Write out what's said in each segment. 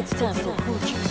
It's time for culture.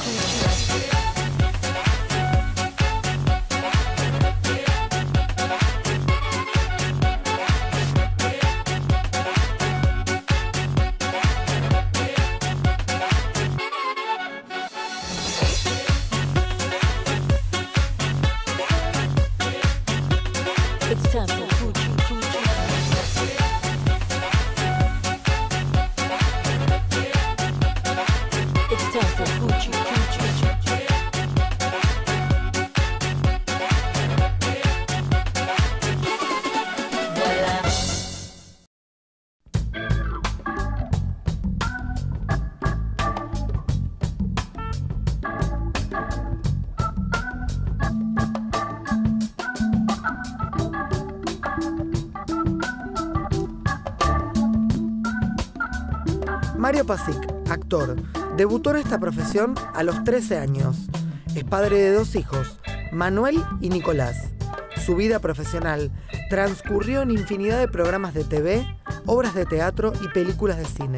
Fasik, actor, debutó en esta profesión a los 13 años. Es padre de dos hijos, Manuel y Nicolás. Su vida profesional transcurrió en infinidad de programas de TV, obras de teatro y películas de cine.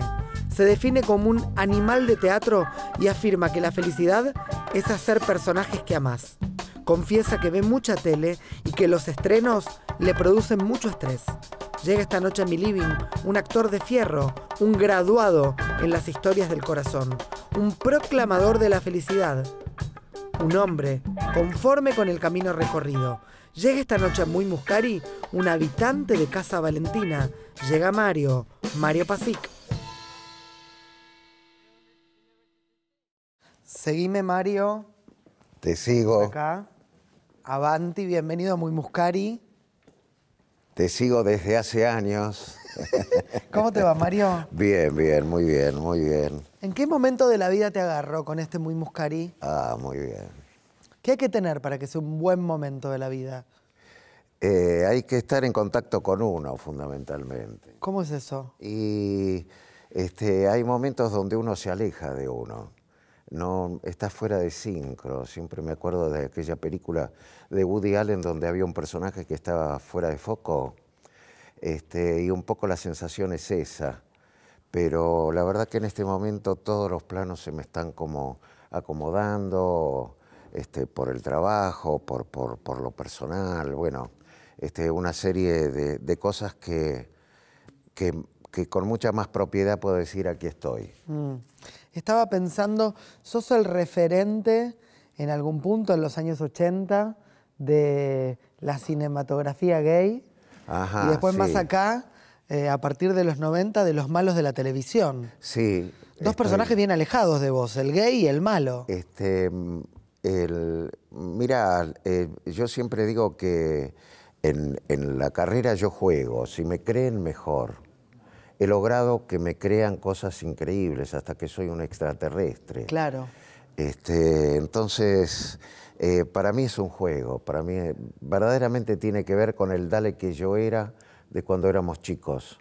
Se define como un animal de teatro y afirma que la felicidad es hacer personajes que amas. Confiesa que ve mucha tele y que los estrenos le producen mucho estrés. Llega esta noche a mi living un actor de fierro, un graduado en las historias del corazón, un proclamador de la felicidad, un hombre conforme con el camino recorrido. Llega esta noche a Muy Muscari un habitante de Casa Valentina. Llega Mario, Mario Pasic. Seguime, Mario. Te sigo. Acá. Avanti, bienvenido a Muy Muscari. Te sigo desde hace años. ¿Cómo te va, Mario? Bien, bien, muy bien, muy bien. ¿En qué momento de la vida te agarró con este muy muscarí? Ah, muy bien. ¿Qué hay que tener para que sea un buen momento de la vida? Eh, hay que estar en contacto con uno, fundamentalmente. ¿Cómo es eso? Y este, hay momentos donde uno se aleja de uno. No, está fuera de sincro. Siempre me acuerdo de aquella película de Woody Allen donde había un personaje que estaba fuera de foco este, y un poco la sensación es esa. Pero la verdad que en este momento todos los planos se me están como acomodando este, por el trabajo, por, lo personal, bueno, este, una serie de, cosas que, con mucha más propiedad puedo decir aquí estoy. Mm. Estaba pensando, sos el referente en algún punto en los años 80 de la cinematografía gay y después más acá, eh, a partir de los 90, de los malos de la televisión. Sí. Dos personajes bien alejados de vos, el gay y el malo. Este, mira, eh, yo siempre digo que en, en la carrera yo juego, si me creen mejor. He logrado que me crean cosas increíbles hasta que soy un extraterrestre. Claro. Este, entonces, eh, para mí es un juego, para mí eh, verdaderamente tiene que ver con el Dale que yo era de cuando éramos chicos.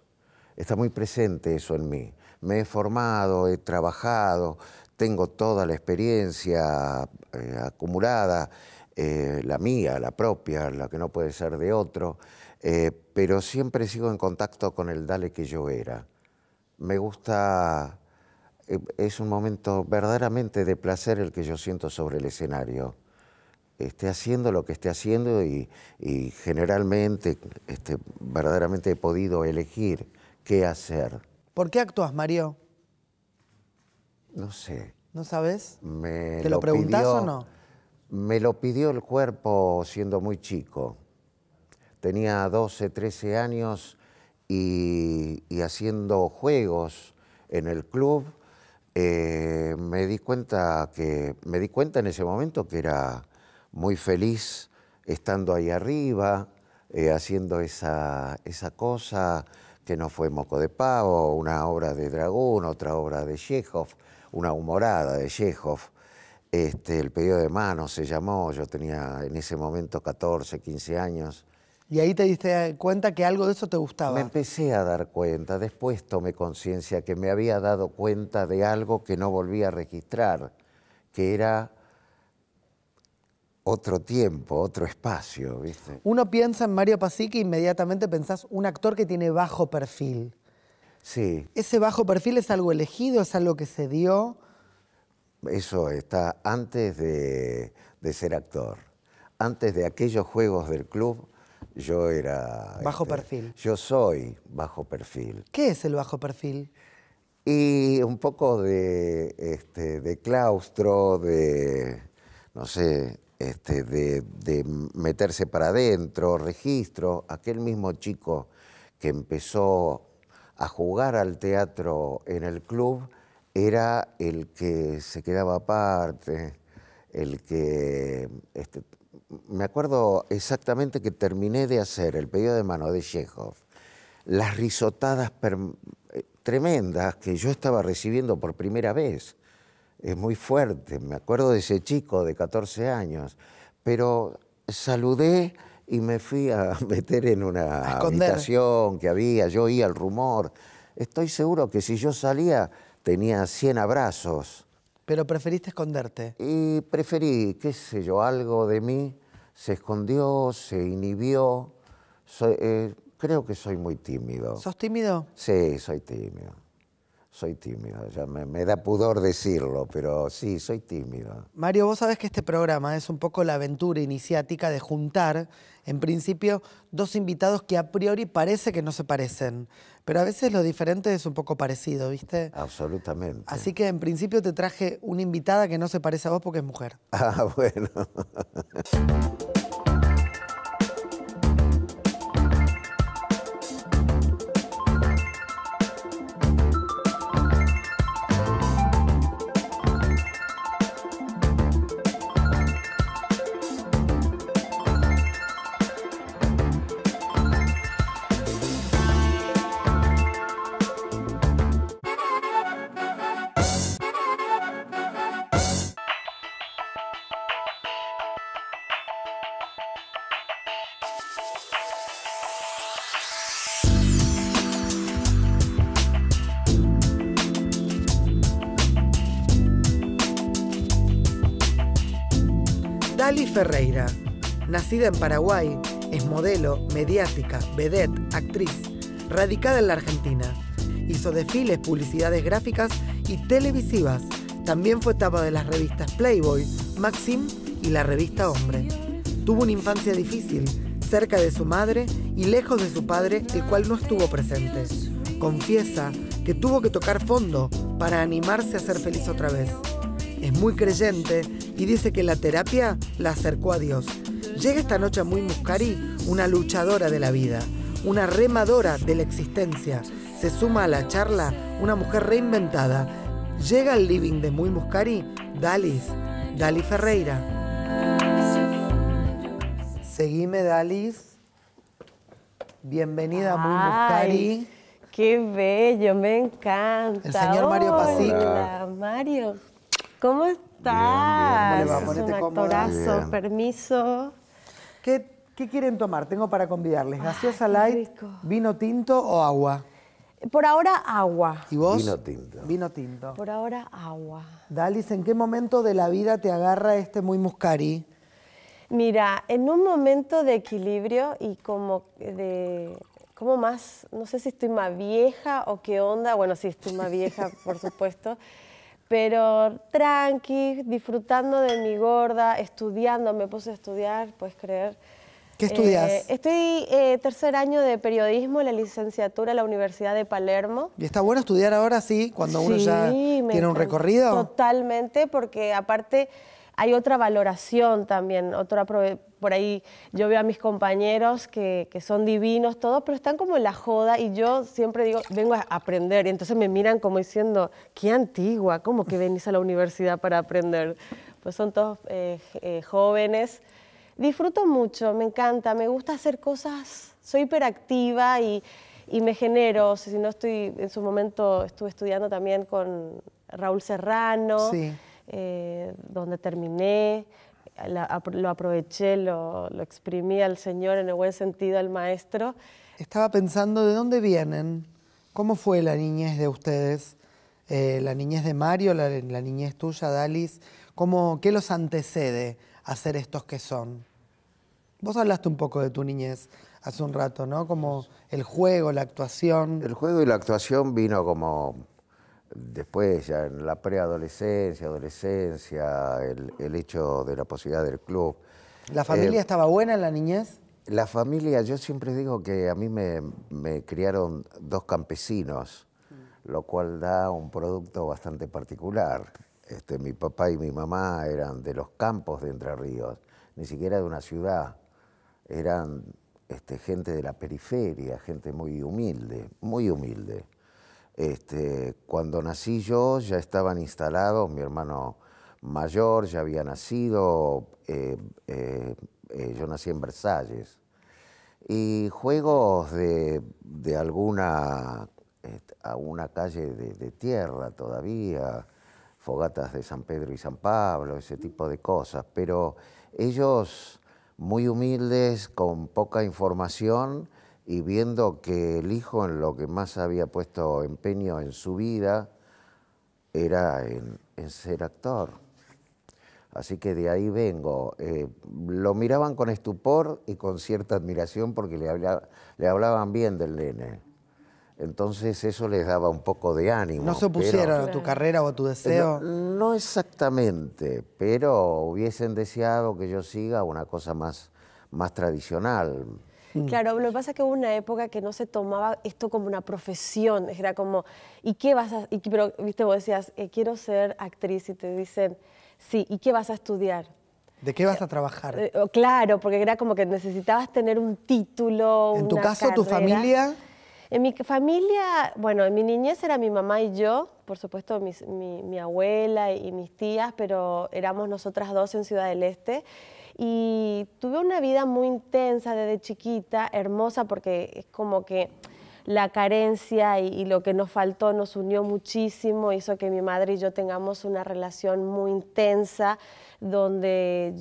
Está muy presente eso en mí. Me he formado, he trabajado, tengo toda la experiencia eh, acumulada, la mía, la propia, la que no puede ser de otro, pero siempre sigo en contacto con el Dale que yo era. Me gusta es un momento verdaderamente de placer el que yo siento sobre el escenario esté haciendo lo que esté haciendo y, generalmente este, verdaderamente he podido elegir qué hacer. ¿Por qué actúas, Mario? No sé. ¿No sabes? ¿Te lo, preguntás o no? Me lo pidió el cuerpo siendo muy chico. Tenía 12, 13 años y, haciendo juegos en el club. Eh, me di cuenta que me di cuenta en ese momento que era muy feliz estando ahí arriba, eh, haciendo esa, esa cosa que no fue Moco de Pavo, una obra de Dragón, otra obra de Chekhov, una humorada de Chekhov. Este, el pedido de mano se llamó, yo tenía en ese momento 14, 15 años. Y ahí te diste cuenta que algo de eso te gustaba. Me empecé a dar cuenta, después tomé conciencia que me había dado cuenta de algo que no volví a registrar, que era otro tiempo, otro espacio, ¿viste? Uno piensa en Mario Pasic e inmediatamente pensás un actor que tiene bajo perfil. Sí. ¿Ese bajo perfil es algo elegido, es algo que se dio? Eso está antes de, ser actor. Antes de aquellos juegos del club, yo era... Bajo este, perfil. Yo soy bajo perfil. ¿Qué es el bajo perfil? Y un poco de, este, de claustro, de, no sé, este, de, meterse para adentro, registro, aquel mismo chico que empezó a jugar al teatro en el club era el que se quedaba aparte, el que... Este, me acuerdo exactamente que terminé de hacer el pedido de mano de Chekhov, las risotadas eh, tremendas que yo estaba recibiendo por primera vez es muy fuerte. Me acuerdo de ese chico de 14 años, pero saludé y me fui a meter en una habitación que había, yo oía el rumor. Estoy seguro que si yo salía tenía 100 abrazos. Pero preferiste esconderte. Y preferí, qué sé yo, algo de mí se escondió, se inhibió. Eh, creo que soy muy tímido. ¿Sos tímido? Sí, soy tímido soy tímido, ya me, da pudor decirlo, pero sí, soy tímido. Mario, vos sabés que este programa es un poco la aventura iniciática de juntar, en principio, dos invitados que a priori parece que no se parecen, pero a veces lo diferente es un poco parecido, ¿viste? Absolutamente. Así que en principio te traje una invitada que no se parece a vos porque es mujer. Ah, bueno. Ali Ferreira. Nacida en Paraguay, es modelo, mediática, vedette, actriz, radicada en la Argentina. Hizo desfiles, publicidades gráficas y televisivas. También fue tapa de las revistas Playboy, Maxim y la revista Hombre. Tuvo una infancia difícil, cerca de su madre y lejos de su padre, el cual no estuvo presente. Confiesa que tuvo que tocar fondo para animarse a ser feliz otra vez. Es muy creyente y dice que la terapia la acercó a Dios. Llega esta noche a Muy Muscari una luchadora de la vida, una remadora de la existencia. Se suma a la charla una mujer reinventada. Llega al living de Muy Muscari Dalis, Dalis Ferreira. Seguime, Dalis. Bienvenida a Muy Muscari. Qué bello, me encanta. El señor Mario Pasito. Hola, Mario. ¿Cómo estás? estás? Bien, bien. permiso. ¿Qué, quieren tomar? Tengo para convidarles. ¿Gaseosa light, vino tinto o agua? Por ahora, agua. ¿Y vos? Vino tinto. Vino tinto. Por ahora, agua. Dalis, ¿en qué momento de la vida te agarra este muy muscari? Mira, en un momento de equilibrio y como de ¿cómo más, no sé si estoy más vieja o qué onda, bueno, si estoy más vieja, por supuesto, pero tranqui, disfrutando de mi gorda, estudiando, me puse a estudiar, puedes creer. ¿Qué estudias? Eh, estoy eh, tercer año de periodismo la licenciatura en la Universidad de Palermo. ¿Y está bueno estudiar ahora sí, cuando uno ya tiene un recorrido? Totalmente, porque aparte hay otra valoración también, otra por ahí yo veo a mis compañeros que, son divinos todos, pero están como en la joda y yo siempre digo, vengo a aprender. Y entonces me miran como diciendo, qué antigua, ¿cómo que venís a la universidad para aprender? Pues son todos eh, eh, jóvenes. Disfruto mucho, me encanta, me gusta hacer cosas, soy hiperactiva y, me genero, si no estoy, en su momento estuve estudiando también con Raúl Serrano. Sí eh, donde terminé, lo aproveché, lo, exprimí al Señor en el buen sentido, al Maestro. Estaba pensando de dónde vienen, cómo fue la niñez de ustedes, eh, la niñez de Mario, la, niñez tuya, Dalis, ¿cómo, ¿qué los antecede a ser estos que son? Vos hablaste un poco de tu niñez hace un rato, ¿no? Como el juego, la actuación. El juego y la actuación vino como después ya en la preadolescencia, adolescencia, el, hecho de la posibilidad del club. ¿La familia eh, estaba buena en la niñez? La familia, yo siempre digo que a mí me, me criaron dos campesinos, mm. lo cual da un producto bastante particular. Este, mi papá y mi mamá eran de los campos de Entre Ríos, ni siquiera de una ciudad, eran este, gente de la periferia, gente muy humilde, muy humilde. Este, cuando nací yo ya estaban instalados, mi hermano mayor ya había nacido, eh, eh, eh, yo nací en Versalles. Y juegos de, alguna este, a calle de, tierra todavía, fogatas de San Pedro y San Pablo, ese tipo de cosas, pero ellos muy humildes, con poca información, y viendo que el hijo en lo que más había puesto empeño en su vida era en, ser actor. Así que de ahí vengo. Eh, lo miraban con estupor y con cierta admiración porque le, hablaban bien del nene. Entonces eso les daba un poco de ánimo. ¿No se opusieron a tu carrera o a tu deseo? No, no, exactamente, pero hubiesen deseado que yo siga una cosa más, más tradicional, Mm. Claro, lo que pasa es que hubo una época que no se tomaba esto como una profesión, era como, ¿y qué vas a...? Y, pero, viste, vos decías, eh, quiero ser actriz y te dicen, sí, ¿y qué vas a estudiar? ¿De qué vas a trabajar? Eh, oh, claro, porque era como que necesitabas tener un título. ¿En tu caso, tu familia? En mi familia, bueno, en mi niñez era mi mamá y yo, por supuesto mi, mi, abuela y mis tías, pero éramos nosotras dos en Ciudad del Este y tuve una vida muy intensa desde chiquita, hermosa, porque es como que la carencia y, lo que nos faltó nos unió muchísimo, hizo que mi madre y yo tengamos una relación muy intensa, donde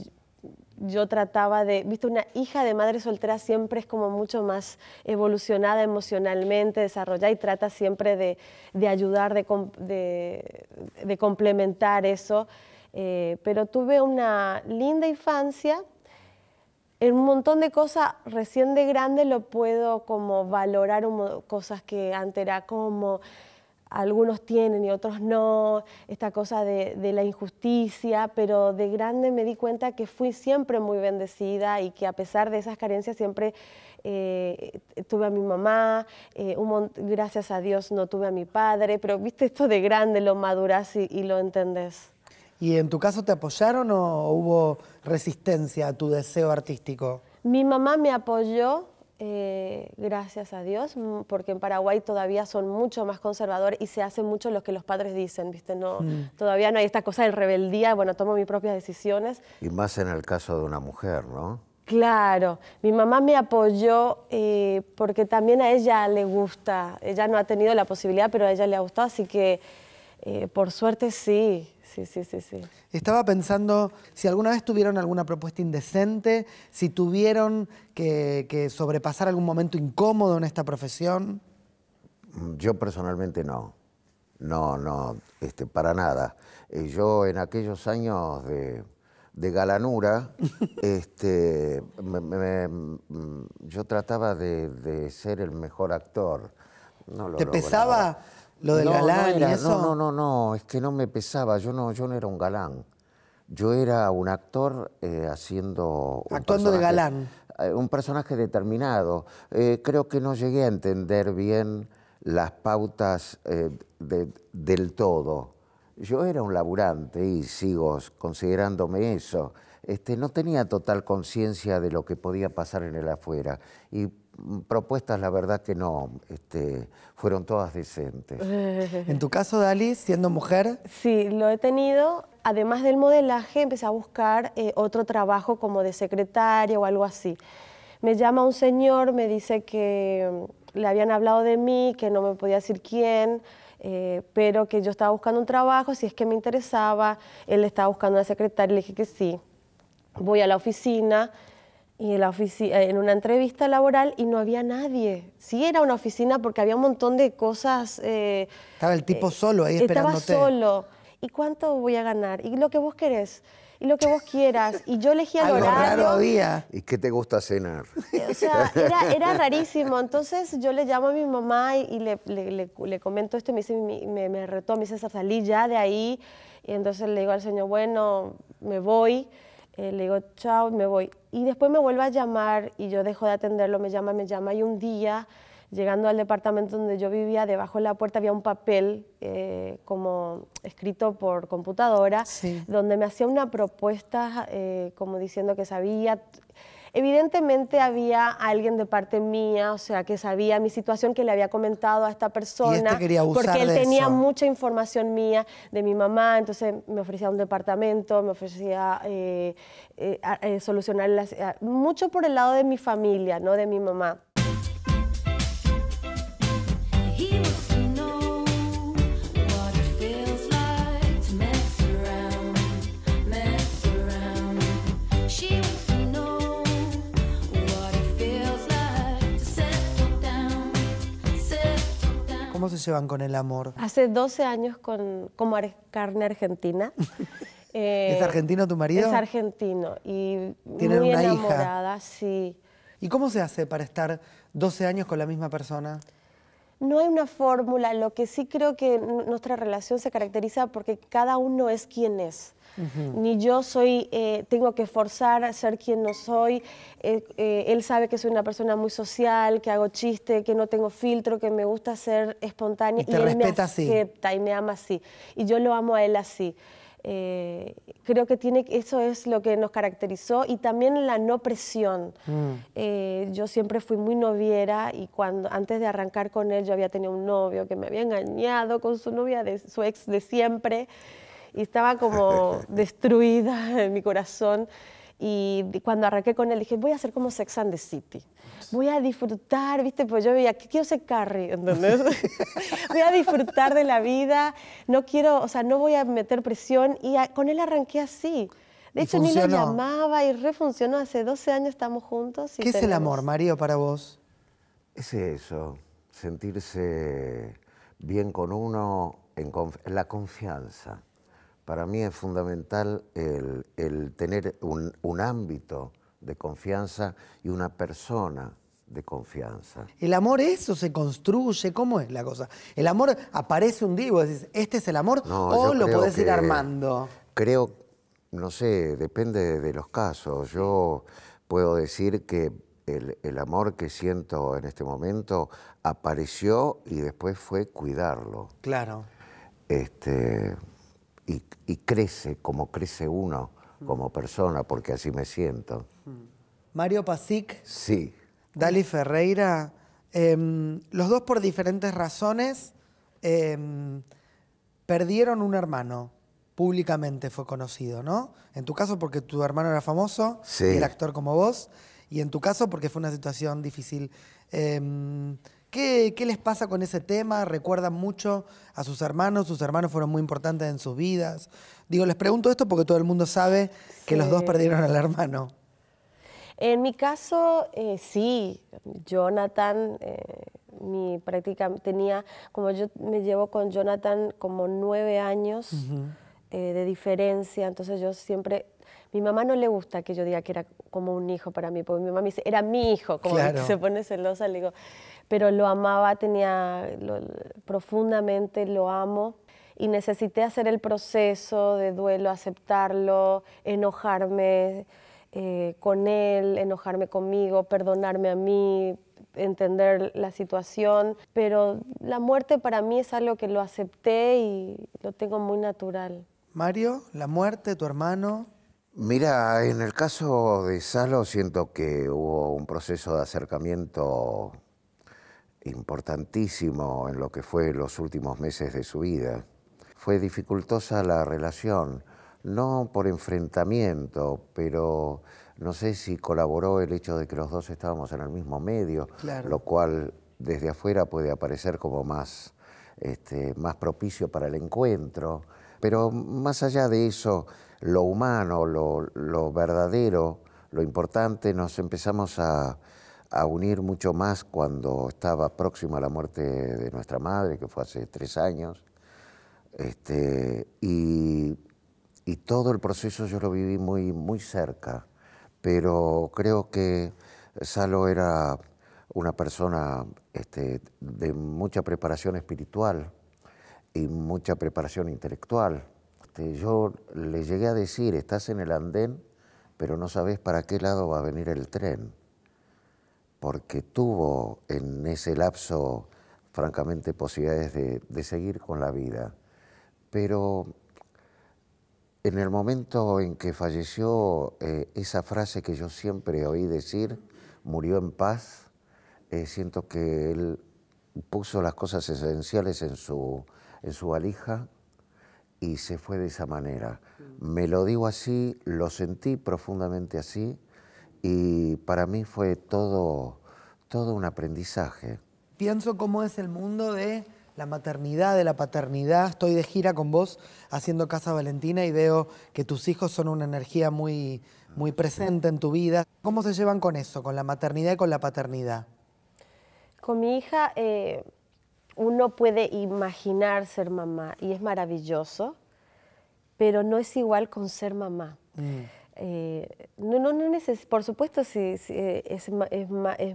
yo trataba de, viste, una hija de madre soltera siempre es como mucho más evolucionada emocionalmente, desarrollada y trata siempre de, ayudar, de complementar eso. Eh, pero tuve una linda infancia. En un montón de cosas, recién de grande lo puedo como valorar cosas que antes era como algunos tienen y otros no, esta cosa de, la injusticia, pero de grande me di cuenta que fui siempre muy bendecida y que a pesar de esas carencias siempre eh, tuve a mi mamá, eh, gracias a Dios no tuve a mi padre, pero viste esto de grande lo maduras y, y lo entendés. ¿Y en tu caso te apoyaron o hubo resistencia a tu deseo artístico? Mi mamá me apoyó, eh, gracias a Dios, mm, porque en Paraguay todavía son mucho más conservadores y se hace mucho lo que los padres dicen, ¿viste? No, mm. Todavía no hay esta cosa de rebeldía, bueno, tomo mis propias decisiones. Y más en el caso de una mujer, ¿no? Claro, mi mamá me apoyó eh, porque también a ella le gusta, ella no ha tenido la posibilidad, pero a ella le ha gustado, así que eh, por suerte sí, sí, sí, sí, Estaba pensando si alguna vez tuvieron alguna propuesta indecente, si tuvieron que, sobrepasar algún momento incómodo en esta profesión. Mm, yo personalmente no. No, no, este, para nada. Eh, yo en aquellos años de, galanura, este, mm, yo trataba de, ser el mejor actor. ¿Te pesaba? Lo del no, galán no No, no, no, es que no me pesaba, yo no, yo no era un galán. Yo era un actor eh, haciendo... Actuando de galán. Eh, un personaje determinado. Eh, creo que no llegué a entender bien las pautas del todo. Yo era un laburante y sigo considerándome eso. Este, no tenía total conciencia de lo que podía pasar en el afuera. Y propuestas, la verdad que no, este, fueron todas decentes. ¿En tu caso, Dalí, siendo mujer? Sí, lo he tenido. Además del modelaje, empecé a buscar eh, otro trabajo como de secretaria o algo así. Me llama un señor, me dice que mm, le habían hablado de mí, que no me podía decir quién, eh, pero que yo estaba buscando un trabajo, si es que me interesaba. Él estaba buscando una secretaria, le dije que sí. Voy a la oficina, y en, la eh, en una entrevista laboral y no había nadie. Sí era una oficina porque había un montón de cosas. Eh, estaba el tipo eh, solo ahí Estaba solo. ¿Y cuánto voy a ganar? ¿Y lo que vos querés? y lo que vos quieras. Y yo elegía el Algo Raro había. ¿Y qué te gusta cenar? O sea, era, rarísimo. Entonces yo le llamo a mi mamá y, le, le, le, comento esto y me, dice, me, me retó, me dice, salí ya de ahí. Y entonces le digo al señor, bueno, me voy. Eh, le digo, chao, me voy. Y después me vuelve a llamar y yo dejo de atenderlo, me llama, me llama. Y un día, llegando al departamento donde yo vivía, debajo de la puerta había un papel eh, como escrito por computadora, donde me hacía una propuesta eh, como diciendo que sabía Evidentemente había alguien de parte mía, o sea, que sabía mi situación, que le había comentado a esta persona, este porque él tenía mucha información mía de mi mamá, entonces me ofrecía un departamento, me ofrecía eh, eh, eh, solucionar mucho por el lado de mi familia, no de mi mamá. se llevan con el amor? Hace 12 años con, como carne argentina. Eh, ¿Es argentino tu marido? Es argentino y ¿Tienen una hija? ¿Y cómo se hace para estar 12 años con la misma persona? No hay una fórmula, lo que sí creo que nuestra relación se caracteriza porque cada uno es quien es ni yo soy, eh, tengo que forzar ser quien no soy. Eh, eh, él sabe que soy una persona muy social, que hago chiste, que no tengo filtro, que me gusta ser espontánea. Y, él me acepta y me ama así. Y yo lo amo a él así. creo que tiene, eso es lo que nos caracterizó y también la no presión. Mm. yo siempre fui muy noviera y cuando antes de arrancar con él yo había tenido un novio que me había engañado con su novia, de, su ex de siempre y estaba como destruida en mi corazón. Y cuando arranqué con él, dije, voy a hacer como Sex and the City. Voy a disfrutar, ¿viste? Pues yo veía, quiero ser Carrie, ¿entendés? voy a disfrutar de la vida, no quiero, o sea, no voy a meter presión. Y con él arranqué así. De hecho, ni lo llamaba y refuncionó. Hace 12 años estamos juntos. ¿Qué es el amor, Mario, para vos? Es eso, sentirse bien con uno, en la confianza para mí es fundamental el, tener un, ámbito de confianza y una persona de confianza. ¿El amor eso se construye? ¿Cómo es la cosa? ¿El amor aparece un día y este es el amor? ¿O lo podés ir armando? Creo, no sé, depende de los casos. Yo puedo decir que el, el amor que siento en este momento apareció y después fue cuidarlo. Claro. Este, y, crece como crece uno como mm. persona, porque así me siento. Mm. Mario Pasic. Sí. Dali Ferreira. Em, los dos por diferentes razones em, perdieron un hermano. Públicamente fue conocido, ¿no? En tu caso porque tu hermano era famoso, el actor como vos, y en tu caso porque fue una situación difícil. Em, ¿Qué, les pasa con ese tema? ¿Recuerdan mucho a sus hermanos? Sus hermanos fueron muy importantes en sus vidas. Digo, les pregunto esto porque todo el mundo sabe que los dos perdieron al hermano. En mi caso, eh, sí. Jonathan, eh, mi práctica tenía, como yo me llevo con Jonathan como nueve años eh, de diferencia, entonces yo siempre mi mamá no le gusta que yo diga que era como un hijo para mí, porque mi mamá me dice, era mi hijo, como se pone celosa, le digo, pero lo amaba, tenía profundamente lo amo y necesité hacer el proceso de duelo, aceptarlo, enojarme eh, con él, enojarme conmigo, perdonarme a mí, entender la situación, pero la muerte para mí es algo que lo acepté y lo tengo muy natural. Mario, la muerte, tu hermano. Mira, en el caso de Salo siento que hubo un proceso de acercamiento importantísimo en lo que fue los últimos meses de su vida. Fue dificultosa la relación, no por enfrentamiento, pero no sé si colaboró el hecho de que los dos estábamos en el mismo medio, lo cual desde afuera puede aparecer como más, este, más propicio para el encuentro. Pero más allá de eso, lo humano, lo verdadero, lo importante, nos empezamos a, a unir mucho más cuando estaba próximo a la muerte de nuestra madre, que fue hace tres años. Este, y, todo el proceso yo lo viví muy, muy cerca, pero creo que Salo era una persona este, de mucha preparación espiritual y mucha preparación intelectual. Este, yo le llegué a decir, estás en el andén, pero no sabes para qué lado va a venir el tren porque tuvo en ese lapso, francamente, posibilidades de, seguir con la vida. Pero en el momento en que falleció, eh, esa frase que yo siempre oí decir, murió en paz, eh, siento que él puso las cosas esenciales en su, en su valija y se fue de esa manera. Me lo digo así, lo sentí profundamente así y para mí fue todo, todo un aprendizaje. Pienso cómo es el mundo de la maternidad, de la paternidad. Estoy de gira con vos haciendo Casa Valentina y veo que tus hijos son una energía muy, muy presente en tu vida. ¿Cómo se llevan con eso, con la maternidad y con la paternidad? Con mi hija eh, uno puede imaginar ser mamá y es maravilloso, pero no es igual con ser mamá. Mm. Eh, no, no, no por supuesto es, es,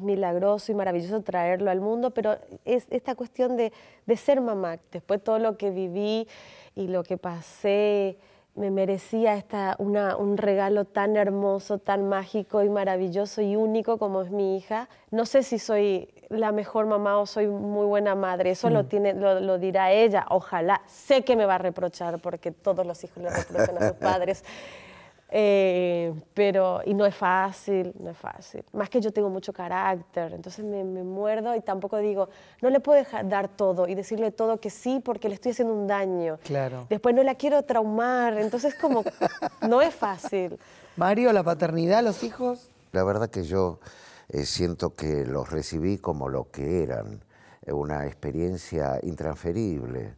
milagroso y maravilloso traerlo al mundo, pero es esta cuestión de, ser mamá, después todo lo que viví y lo que pasé, me merecía esta, una, un regalo tan hermoso, tan mágico y maravilloso y único como es mi hija. No sé si soy la mejor mamá o soy muy buena madre, eso lo, mm. tiene, lo, lo, dirá ella, ojalá. Sé que me va a reprochar porque todos los hijos le reprochan a sus padres. Eh, pero, y no es fácil, no es fácil. Más que yo tengo mucho carácter, entonces me, muerdo y tampoco digo, no le puedo dar todo y decirle todo que sí porque le estoy haciendo un daño. Claro. Después no la quiero traumar, entonces como, no es fácil. Mario, la paternidad, los hijos. La verdad que yo eh, siento que los recibí como lo que eran, eh, una experiencia intransferible.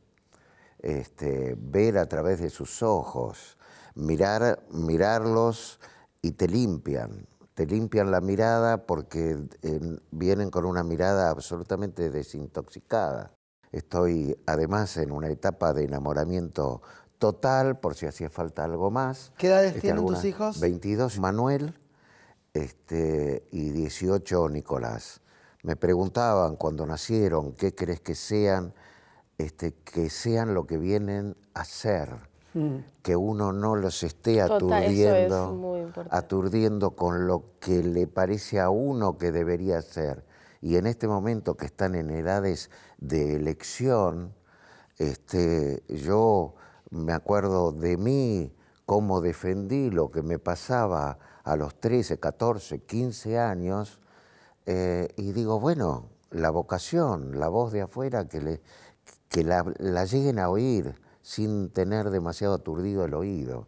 Este, ver a través de sus ojos, mirar, mirarlos y te limpian, te limpian la mirada porque eh, vienen con una mirada absolutamente desintoxicada. Estoy además en una etapa de enamoramiento total, por si hacía falta algo más. ¿Qué edades este, tienen tus hijos? 22, Manuel, este, y 18, Nicolás. Me preguntaban cuando nacieron, ¿qué crees que sean? Este, que sean lo que vienen a ser Mm. que uno no los esté aturdiendo, aturdiendo con lo que le parece a uno que debería ser. Y en este momento que están en edades de elección, este, yo me acuerdo de mí, cómo defendí lo que me pasaba a los 13, 14, 15 años, eh, y digo, bueno, la vocación, la voz de afuera, que, le, que la lleguen a oír, sin tener demasiado aturdido el oído.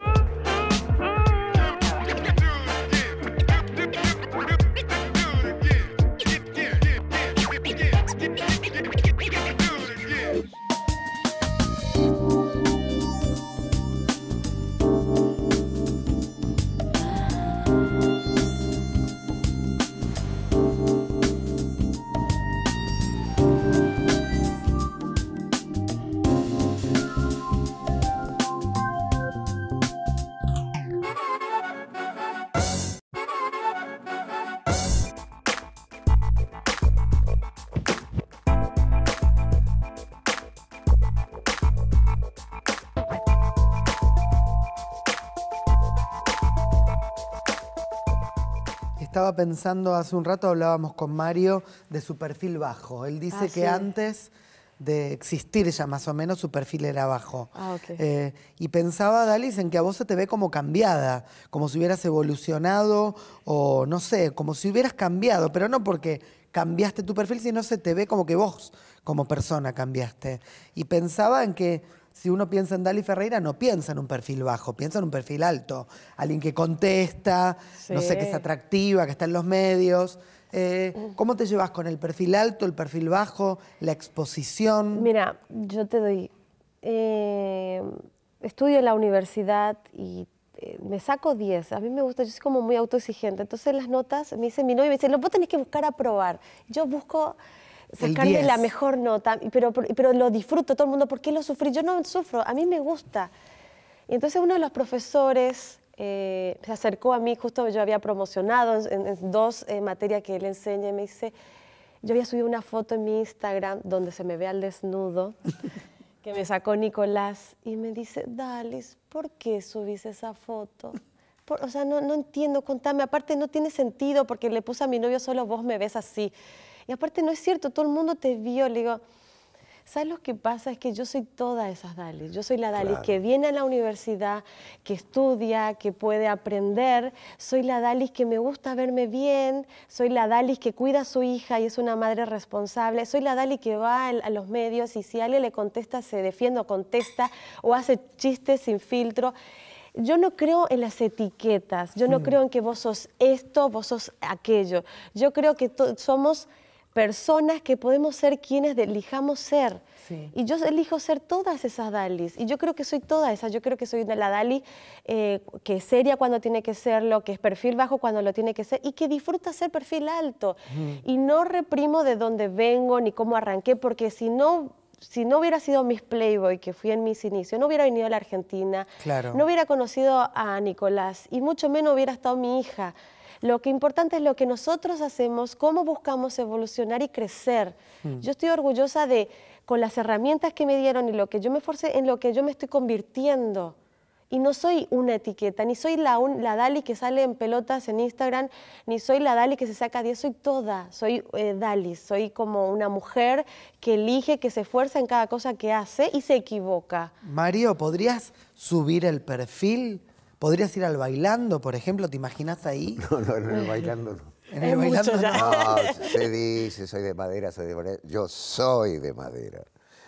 estaba pensando hace un rato, hablábamos con Mario de su perfil bajo. Él dice ah, que antes de existir ya más o menos, su perfil era bajo. Ah, eh, y pensaba, Dalis, en que a vos se te ve como cambiada, como si hubieras evolucionado o no sé, como si hubieras cambiado, pero no porque cambiaste tu perfil, sino se te ve como que vos como persona cambiaste. Y pensaba en que si uno piensa en Dali Ferreira, no piensa en un perfil bajo, piensa en un perfil alto. Alguien que contesta, no sé, que es atractiva, que está en los medios. Eh, mm. ¿Cómo te llevas con el perfil alto, el perfil bajo, la exposición? Mira, yo te doy. Eh, estudio en la universidad y eh, me saco 10. A mí me gusta, yo soy como muy autoexigente. Entonces las notas, me dice mi novio, me dice, no, vos tenés que buscar aprobar. Yo busco sacarle la mejor nota, pero, pero lo disfruto todo el mundo, ¿por qué lo sufrí? Yo no sufro, a mí me gusta. Y entonces uno de los profesores eh, se acercó a mí, justo yo había promocionado en, dos eh, materias que él enseña y me dice, yo había subido una foto en mi Instagram donde se me ve al desnudo, que me sacó Nicolás, y me dice, Dalis, ¿por qué subís esa foto? o sea, no, no entiendo, contame, aparte no tiene sentido porque le puse a mi novio solo vos me ves así. Y aparte no es cierto, todo el mundo te vio. Le digo, ¿sabes lo que pasa? Es que yo soy todas esas Dalis. Yo soy la Dalis que viene a la universidad, que estudia, que puede aprender. Soy la Dalis que me gusta verme bien. Soy la Dalis que cuida a su hija y es una madre responsable. Soy la Dalis que va a los medios y si alguien le contesta, se defiende o contesta o hace chistes sin filtro yo no creo en las etiquetas, yo no creo en que vos sos esto, vos sos aquello. Yo creo que somos personas que podemos ser quienes elijamos ser. Y yo elijo ser todas esas Dalis. Y yo creo que soy toda esa, Yo creo que soy una, la Dali eh, que es seria cuando tiene que serlo, que es perfil bajo cuando lo tiene que ser y que disfruta ser perfil alto. Y no reprimo de dónde vengo ni cómo arranqué, porque si no si no hubiera sido Miss Playboy, que fui en mis inicios, no hubiera venido a la Argentina, no hubiera conocido a Nicolás y mucho menos hubiera estado mi hija. Lo que importante es lo que nosotros hacemos, cómo buscamos evolucionar y crecer. Mm. Yo estoy orgullosa de, con las herramientas que me dieron y lo que yo me forcé, en lo que yo me estoy convirtiendo. Y no soy una etiqueta, ni soy la, la Dali que sale en pelotas en Instagram, ni soy la Dali que se saca 10, soy toda, soy eh, Dali, soy como una mujer que elige, que se esfuerza en cada cosa que hace y se equivoca. Mario, ¿podrías subir el perfil ¿Podrías ir al bailando, por ejemplo? ¿Te imaginas ahí? No, no, en el bailando no. En el bailando no. se dice, soy de madera, soy de madera. Yo soy de madera.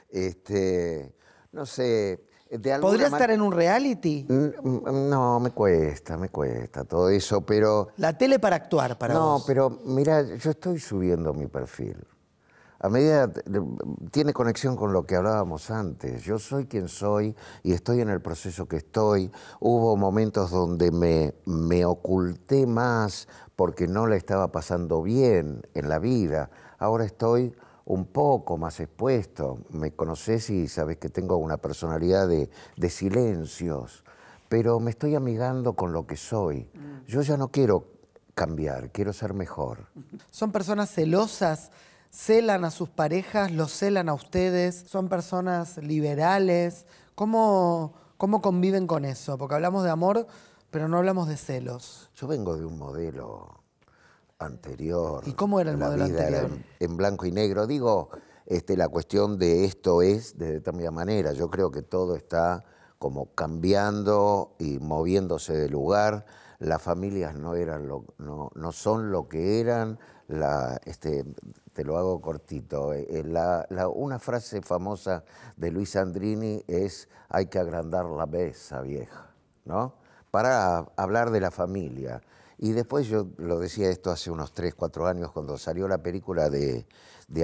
Este, no sé. De estar en un reality? Mm, mm, no, me cuesta, me cuesta todo eso, pero... La tele para actuar, para No, pero mira, yo estoy subiendo mi perfil a medida tiene conexión con lo que hablábamos antes. Yo soy quien soy y estoy en el proceso que estoy. Hubo momentos donde me, oculté más porque no la estaba pasando bien en la vida. Ahora estoy un poco más expuesto. Me conoces y sabes que tengo una personalidad de, de silencios, pero me estoy amigando con lo que soy. Mm. Yo ya no quiero cambiar, quiero ser mejor. ¿Son personas celosas? celan a sus parejas, los celan a ustedes, son personas liberales. ¿Cómo, ¿Cómo conviven con eso? Porque hablamos de amor, pero no hablamos de celos. Yo vengo de un modelo anterior. ¿Y cómo era el modelo anterior? en, blanco y negro. Digo, este, la cuestión de esto es de determinada manera. Yo creo que todo está como cambiando y moviéndose de lugar. Las familias no, eran lo, no, son lo que eran. La, este, lo hago cortito. Eh, eh, una frase famosa de Luis Andrini es, hay que agrandar la mesa vieja, ¿no? Para hablar de la familia. Y después yo lo decía esto hace unos 3, 4 años cuando salió la película de,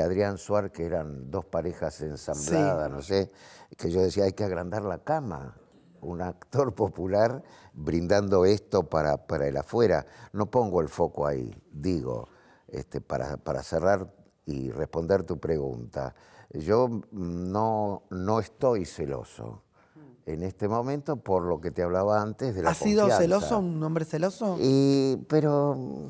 Adrián Suárez, que eran dos parejas ensambladas, no sé, que yo decía, hay que agrandar la cama. Un actor popular brindando esto para, el afuera. No pongo el foco ahí, digo, este, para, para cerrar y responder tu pregunta, yo no, no estoy celoso en este momento por lo que te hablaba antes de la ¿Has sido celoso, un hombre celoso? Y, pero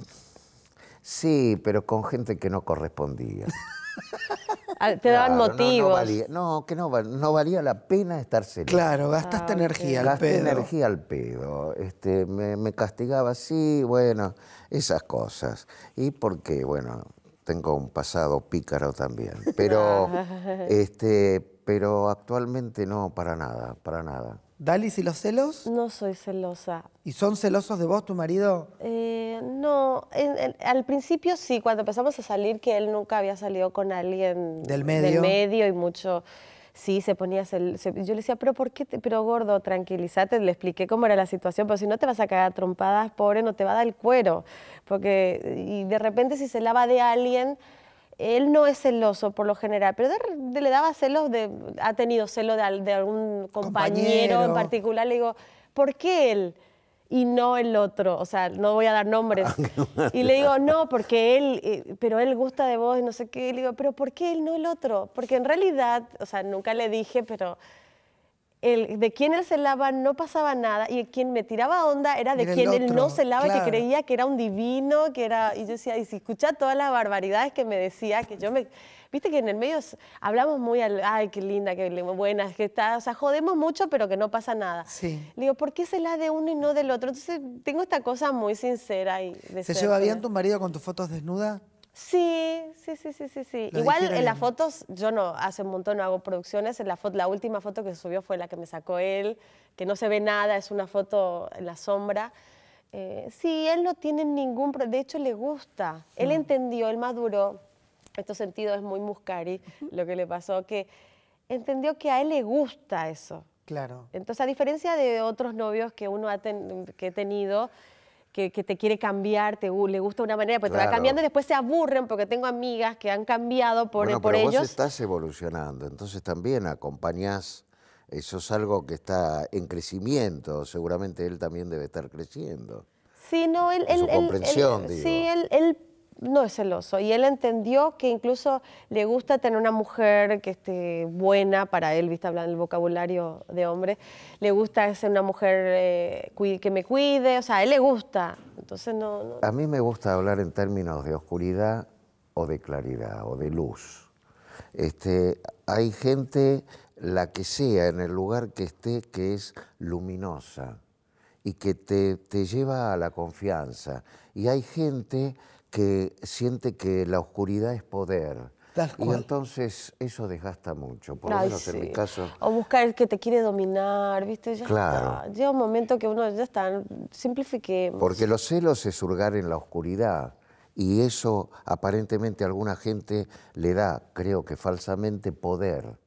sí, pero con gente que no correspondía. Ah, te daban motivos. No, que no, valía la pena estar celoso. Claro, gastaste ah, energía Gasté energía al pedo. Este, me, castigaba sí, bueno, esas cosas. Y porque, bueno, tengo un pasado pícaro también. Pero, ah. este, pero actualmente no, para nada, para nada. ¿Dalis y los celos? No soy celosa. ¿Y son celosos de vos, tu marido? Eh, no, al principio sí, cuando empezamos a salir, que él nunca había salido con alguien del medio y mucho sí, se ponía, celoso yo le decía, pero ¿por qué? pero gordo, tranquilízate, le expliqué cómo era la situación, pero si no te vas a cagar trompadas, pobre, no te va a dar el cuero, porque y de repente si se lava de alguien, él no es celoso por lo general, pero le daba celos, de, ha tenido celos de, algún compañero, compañero en particular, le digo, ¿por qué él? y no el otro, o sea, no voy a dar nombres. Ah, y le digo, no, porque él, eh, pero él gusta de vos, y no sé qué, y le digo, pero ¿por qué él no el otro? Porque en realidad, o sea, nunca le dije, pero el, de quien él se lava no pasaba nada y quien me tiraba onda era de quien él no se lava, que creía que era un divino, que era, y yo decía, y si escucha todas las barbaridades que me decía, que yo me Viste que en el medio hablamos muy al, ay, qué linda, qué buena, que está, o sea, jodemos mucho, pero que no pasa nada. Le digo, ¿por qué se la de uno y no del otro? Entonces tengo esta cosa muy sincera y de ¿Se lleva bien tu marido con tus fotos desnuda? Sí, sí, sí, sí, sí, Igual en las fotos, yo no, hace un montón no hago producciones, la, la última foto que subió fue la que me sacó él, que no se ve nada, es una foto en la sombra. Eh, sí, él no tiene ningún de hecho le gusta, él mm. entendió, él maduró este sentido es muy Muscari, lo que le pasó, que entendió que a él le gusta eso. Claro. Entonces, a diferencia de otros novios que uno ha que tenido, que, te quiere cambiar, te, le gusta una manera, pues te va cambiando y después se aburren porque tengo amigas que han cambiado por, por pero Vos estás evolucionando, entonces también acompañás, eso es algo que está en crecimiento, seguramente él también debe estar creciendo. Sí, no, él, su comprensión, digo. sí, él no es celoso. Y él entendió que incluso le gusta tener una mujer que esté buena para él, viste, hablando el vocabulario de hombre. Le gusta ser una mujer eh, que me cuide, o sea, a él le gusta. Entonces no, A mí me gusta hablar en términos de oscuridad o de claridad o de luz. Este, hay gente, la que sea, en el lugar que esté, que es luminosa y que te, te lleva a la confianza. Y hay gente que siente que la oscuridad es poder. Y entonces eso desgasta mucho, por lo menos en mi caso. O buscar el que te quiere dominar, ¿viste? Ya claro. Llega un momento que uno ya está, simplifiquemos. Porque los celos es hurgar en la oscuridad. Y eso aparentemente a alguna gente le da, creo que falsamente, poder.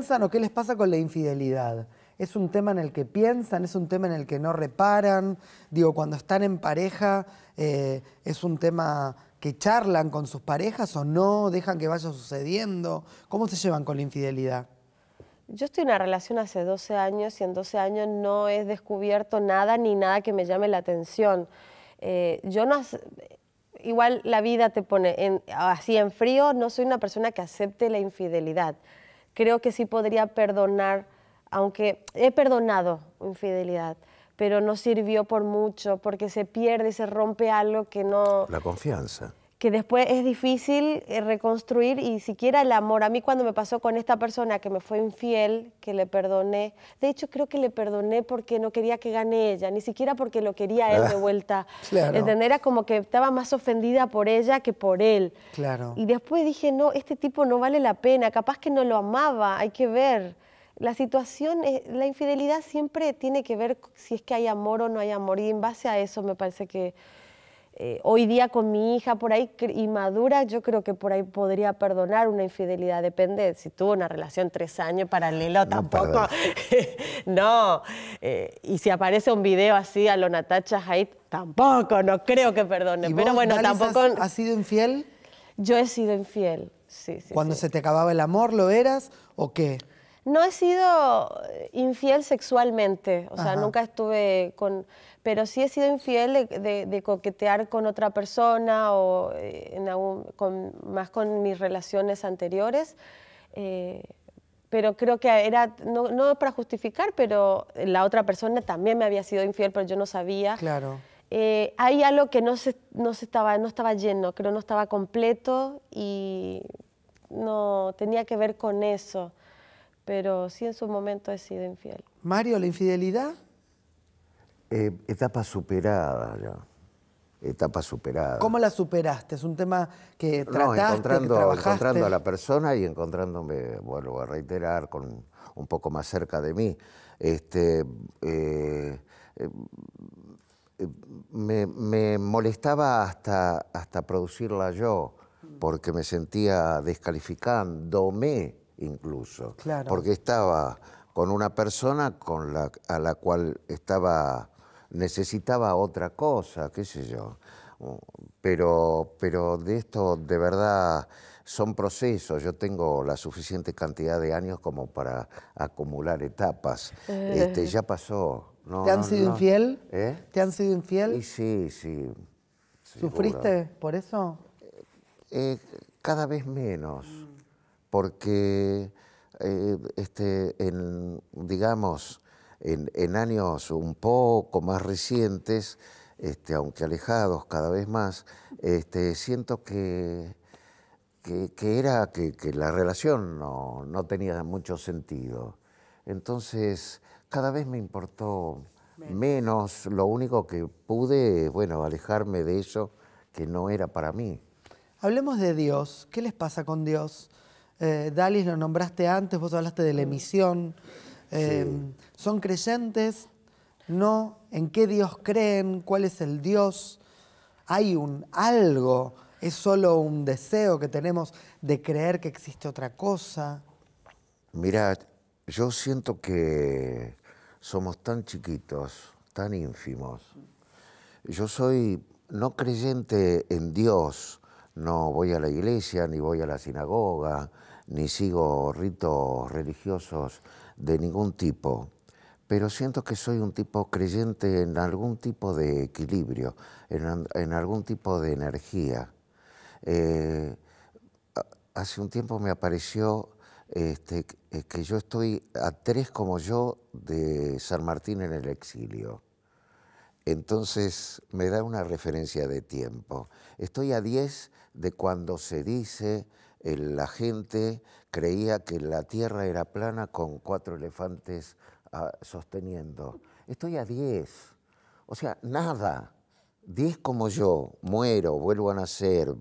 piensan o qué les pasa con la infidelidad? ¿Es un tema en el que piensan? ¿Es un tema en el que no reparan? Digo, cuando están en pareja, eh, ¿es un tema que charlan con sus parejas o no? ¿Dejan que vaya sucediendo? ¿Cómo se llevan con la infidelidad? Yo estoy en una relación hace 12 años y en 12 años no he descubierto nada ni nada que me llame la atención. Eh, yo no igual la vida te pone así en frío, no soy una persona que acepte la infidelidad creo que sí podría perdonar, aunque he perdonado infidelidad, pero no sirvió por mucho porque se pierde se rompe algo que no... La confianza que después es difícil eh, reconstruir y siquiera el amor. A mí cuando me pasó con esta persona que me fue infiel, que le perdoné, de hecho creo que le perdoné porque no quería que gane ella, ni siquiera porque lo quería él de ah, vuelta. Claro. Era como que estaba más ofendida por ella que por él. Claro. Y después dije, no, este tipo no vale la pena, capaz que no lo amaba, hay que ver. La situación, la infidelidad siempre tiene que ver si es que hay amor o no hay amor y en base a eso me parece que eh, hoy día con mi hija por ahí inmadura, yo creo que por ahí podría perdonar una infidelidad. Depende si tuvo una relación tres años paralelo, tampoco. no. Eh, y si aparece un video así a lo Natacha Haidt, tampoco, no creo que perdone. Pero bueno, tampoco. Has, sido infiel? Yo he sido infiel. Sí, sí, Cuando se te acababa el amor, ¿lo eras o qué? No he sido eh, infiel sexualmente, o sea, nunca estuve con... Pero sí he sido infiel de, coquetear con otra persona o eh, con, más con mis relaciones anteriores. Eh, pero creo que era, no, para justificar, pero la otra persona también me había sido infiel, pero yo no sabía. Claro. hay algo que no, se, no, estaba, no estaba lleno, creo no estaba completo y no tenía que ver con eso pero sí en su momento he sido infiel. Mario, ¿la infidelidad? Eh, etapa superada ya. Etapa superada. ¿Cómo la superaste? ¿Es un tema que trataste, no, encontrando, a la persona y encontrándome, vuelvo a reiterar, con un poco más cerca de mí. Este, eh, eh, me, molestaba hasta, hasta producirla yo, porque me sentía descalificándome incluso. Claro. Porque estaba con una persona con la, a la cual estaba necesitaba otra cosa, qué sé yo. Pero, pero de esto de verdad son procesos. Yo tengo la suficiente cantidad de años como para acumular etapas. Eh. Este, ya pasó. ¿Te han sido infiel? ¿Eh? ¿Te han sido infiel? Y sí, sí. ¿Sufriste por eso? Eh, cada vez menos porque, eh, este, en, digamos, en, años un poco más recientes, este, aunque alejados cada vez más, este, siento que, era que, la relación no, tenía mucho sentido. Entonces, cada vez me importó menos. Lo único que pude, bueno, alejarme de eso que no era para mí. Hablemos de Dios. ¿Qué les pasa con Dios? Eh, Dalis lo nombraste antes, vos hablaste de la mm. emisión. Eh, ¿Son creyentes? ¿No? ¿En qué Dios creen? ¿Cuál es el Dios? ¿Hay un algo? ¿Es solo un deseo que tenemos de creer que existe otra cosa? Mirá, yo siento que somos tan chiquitos, tan ínfimos. Yo soy no creyente en Dios, no voy a la iglesia ni voy a la sinagoga, ni sigo ritos religiosos de ningún tipo, pero siento que soy un tipo creyente en algún tipo de equilibrio, en, algún tipo de energía. Eh, hace un tiempo me apareció este, eh, que yo estoy a tres como yo de San Martín en el exilio. Entonces me da una referencia de tiempo. Estoy a diez de cuando se dice la gente creía que la tierra era plana con cuatro elefantes ah, sosteniendo. Estoy a diez. O sea, nada. Diez como yo, muero, vuelvo a nacer,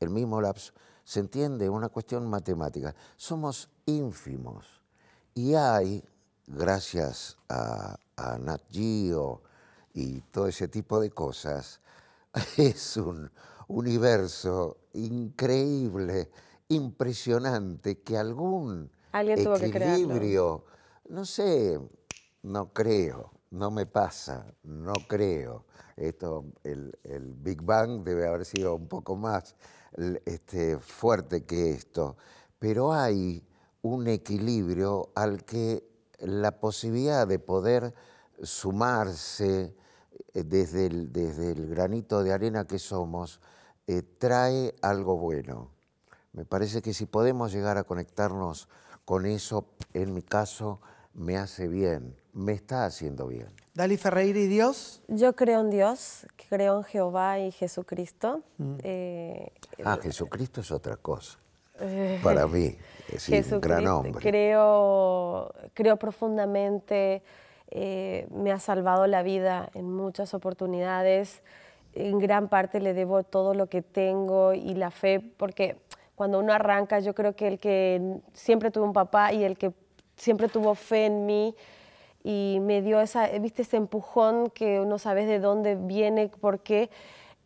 el mismo lapso. ¿Se entiende? Una cuestión matemática. Somos ínfimos. Y hay, gracias a, a Nat Geo y todo ese tipo de cosas, es un, universo increíble, impresionante, que algún equilibrio, no sé, no creo, no me pasa, no creo. Esto, el, Big Bang debe haber sido un poco más este, fuerte que esto, pero hay un equilibrio al que la posibilidad de poder sumarse eh, desde el granito de arena que somos, eh, trae algo bueno. Me parece que si podemos llegar a conectarnos con eso, en mi caso, me hace bien, me está haciendo bien. Dali Ferreira y Dios. Yo creo en Dios, creo en Jehová y Jesucristo. Mm. Eh, ah, eh, Jesucristo es otra cosa. Para mí, es un gran hombre. Creo, creo profundamente, me ha salvado la vida en muchas oportunidades en gran parte le debo todo lo que tengo y la fe, porque cuando uno arranca, yo creo que el que siempre tuvo un papá y el que siempre tuvo fe en mí y me dio esa, viste, ese empujón que uno sabes de dónde viene, por qué,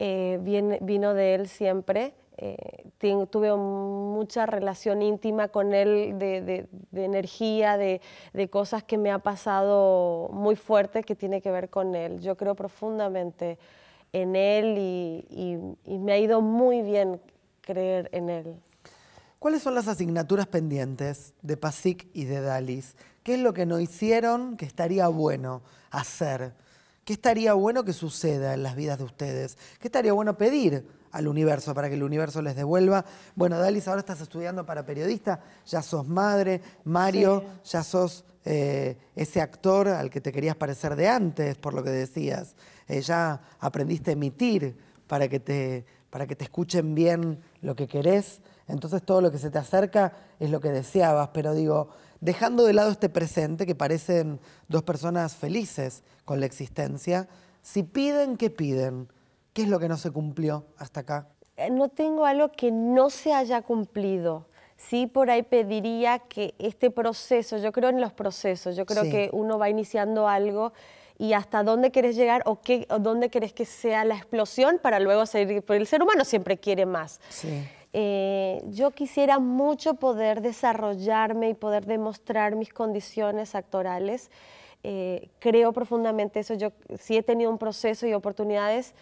eh, vino de él siempre. Eh, tuve mucha relación íntima con él de, energía, de, de, cosas que me ha pasado muy fuerte que tiene que ver con él. Yo creo profundamente en Él y, me ha ido muy bien creer en Él. ¿Cuáles son las asignaturas pendientes de PASIC y de DALIS? ¿Qué es lo que no hicieron que estaría bueno hacer? ¿Qué estaría bueno que suceda en las vidas de ustedes? ¿Qué estaría bueno pedir al universo, para que el universo les devuelva. Bueno, Dalis, ahora estás estudiando para periodista, ya sos madre, Mario, ya sos eh, ese actor al que te querías parecer de antes, por lo que decías. Eh, ya aprendiste a emitir para que, te, para que te escuchen bien lo que querés. Entonces todo lo que se te acerca es lo que deseabas, pero digo, dejando de lado este presente, que parecen dos personas felices con la existencia, si piden, ¿qué piden? ¿Qué es lo que no se cumplió hasta acá? Eh, no tengo algo que no se haya cumplido. Sí, por ahí pediría que este proceso, yo creo en los procesos, yo creo que uno va iniciando algo y hasta dónde quieres llegar o, dónde querés que sea la explosión para luego seguir, porque el ser humano siempre quiere más. Sí. Eh, yo quisiera mucho poder desarrollarme y poder demostrar mis condiciones actorales. Eh, creo profundamente eso, yo sí he tenido un proceso y oportunidades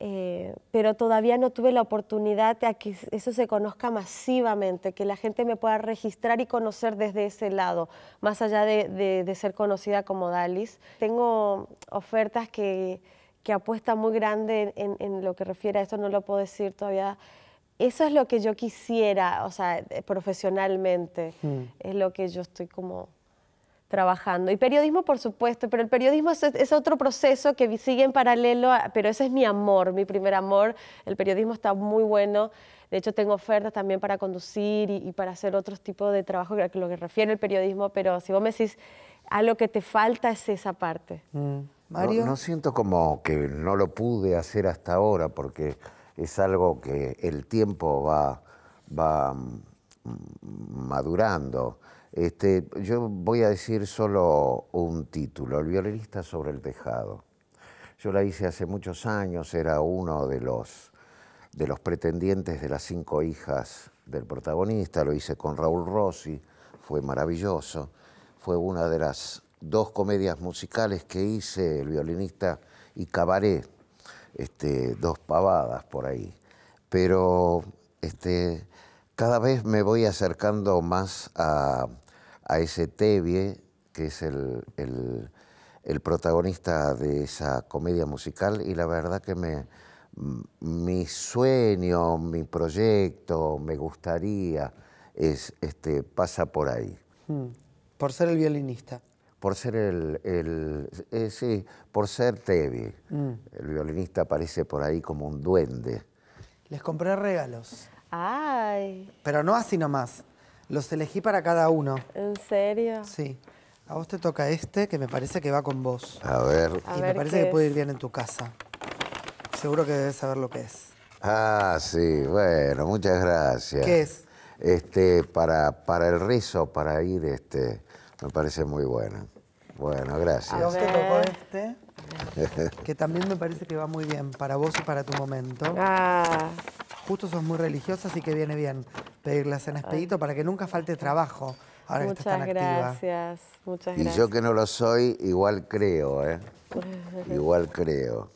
eh, pero todavía no tuve la oportunidad de que eso se conozca masivamente, que la gente me pueda registrar y conocer desde ese lado, más allá de, ser conocida como Dalis. Tengo ofertas que, que apuestan muy grande en, lo que refiere a esto, no lo puedo decir todavía. Eso es lo que yo quisiera, o sea, eh, profesionalmente, mm. es lo que yo estoy como trabajando. Y periodismo, por supuesto, pero el periodismo es, otro proceso que sigue en paralelo, pero ese es mi amor, mi primer amor. El periodismo está muy bueno. De hecho, tengo ofertas también para conducir y, para hacer otros tipos de trabajo que lo que refiere el periodismo, pero si vos me decís, a lo que te falta es esa parte. Mm. Mario. No, no siento como que no lo pude hacer hasta ahora, porque es algo que el tiempo va, va mm, madurando este, yo voy a decir solo un título, El violinista sobre el tejado. Yo la hice hace muchos años, era uno de los, de los pretendientes de las cinco hijas del protagonista, lo hice con Raúl Rossi, fue maravilloso, fue una de las dos comedias musicales que hice, El violinista y cabaré este, dos pavadas por ahí. Pero este, cada vez me voy acercando más a a ese Tevie que es el, protagonista de esa comedia musical, y la verdad que me, mi sueño, mi proyecto, me gustaría, es, este, pasa por ahí. Hmm. Por ser el violinista. Por ser el, el eh, sí, por ser Tevi. Hmm. El violinista aparece por ahí como un duende. Les compré regalos. Ay. Pero no así nomás. Los elegí para cada uno. ¿En serio? Sí. A vos te toca este, que me parece que va con vos. A ver. y me parece que puede ir bien en tu casa. Seguro que debes saber lo que es. Ah, sí. Bueno, muchas gracias. ¿Qué es? Este, para, para el rizo, para ir, este, me parece muy bueno. Bueno, gracias. A vos te tocó este, que también me parece que va muy bien para vos y para tu momento. Ah. Justo sos muy religiosa, así que viene bien pedirlas en espedito Expedito para que nunca falte trabajo. Ahora muchas que estás tan gracias, activa. muchas gracias. Y yo que no lo soy, igual creo, ¿eh? igual creo.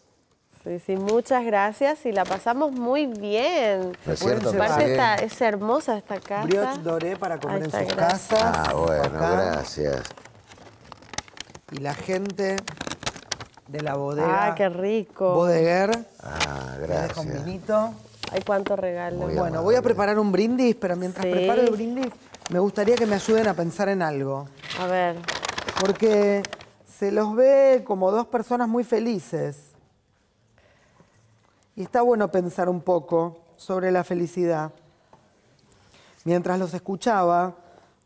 Sí, sí, muchas gracias y la pasamos muy bien. es cierto? está, es hermosa esta casa. Brioche doré para comer en sus casa. casas. Ah, bueno, gracias. Y la gente de la bodega. Ah, qué rico. Bodeguer. Ah, gracias. Con vinito. Hay cuánto regalos. Bueno, voy a preparar un brindis, pero mientras preparo el brindis, me gustaría que me ayuden a pensar en algo. A ver. Porque se los ve como dos personas muy felices. Y está bueno pensar un poco sobre la felicidad. Mientras los escuchaba,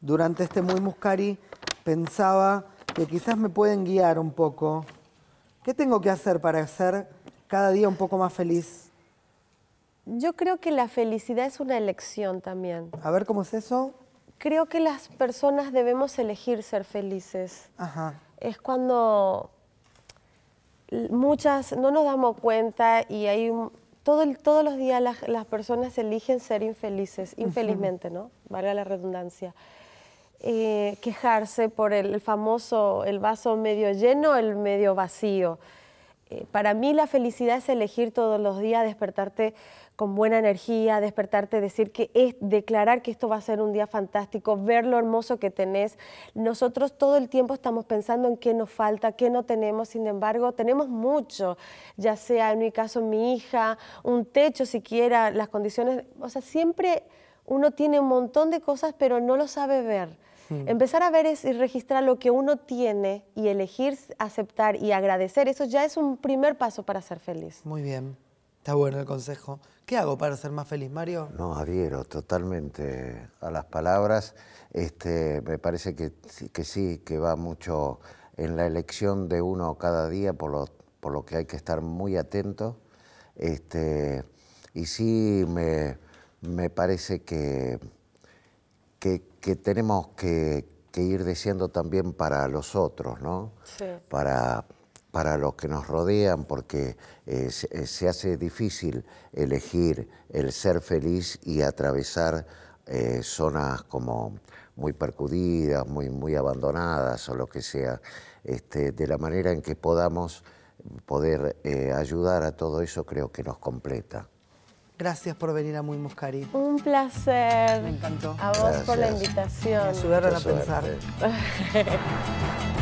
durante este Muy Muscari, pensaba que quizás me pueden guiar un poco. ¿Qué tengo que hacer para ser cada día un poco más feliz? Yo creo que la felicidad es una elección también. A ver, ¿cómo es eso? Creo que las personas debemos elegir ser felices. Ajá. Es cuando muchas no nos damos cuenta y hay todo todos los días las, las, personas eligen ser infelices, infelizmente, ¿no? Valga la redundancia. Eh, quejarse por el, famoso, el vaso medio lleno, el medio vacío. Eh, para mí la felicidad es elegir todos los días despertarte con buena energía, despertarte, decir que es, declarar que esto va a ser un día fantástico, ver lo hermoso que tenés. Nosotros todo el tiempo estamos pensando en qué nos falta, qué no tenemos, sin embargo, tenemos mucho, ya sea en mi caso mi hija, un techo siquiera, las condiciones, o sea, siempre uno tiene un montón de cosas, pero no lo sabe ver. Hmm. Empezar a ver y registrar lo que uno tiene y elegir, aceptar y agradecer, eso ya es un primer paso para ser feliz. Muy bien, está bueno el consejo. ¿Qué hago para ser más feliz, Mario? No, adhiero totalmente a las palabras. Este, me parece que, que sí, que va mucho en la elección de uno cada día, por lo, por lo que hay que estar muy atento. Este, y sí, me, parece que, que, tenemos que, ir diciendo también para los otros, ¿no? Sí. Para, para los que nos rodean, porque eh, eh, se, hace difícil elegir el ser feliz y atravesar eh, zonas como muy percudidas, muy, muy abandonadas o lo que sea, este, de la manera en que podamos poder ayudar a todo eso creo que nos completa. Gracias por venir a Muy Muscari. Un placer. Me encantó. A vos por la invitación. ayudar a pensar.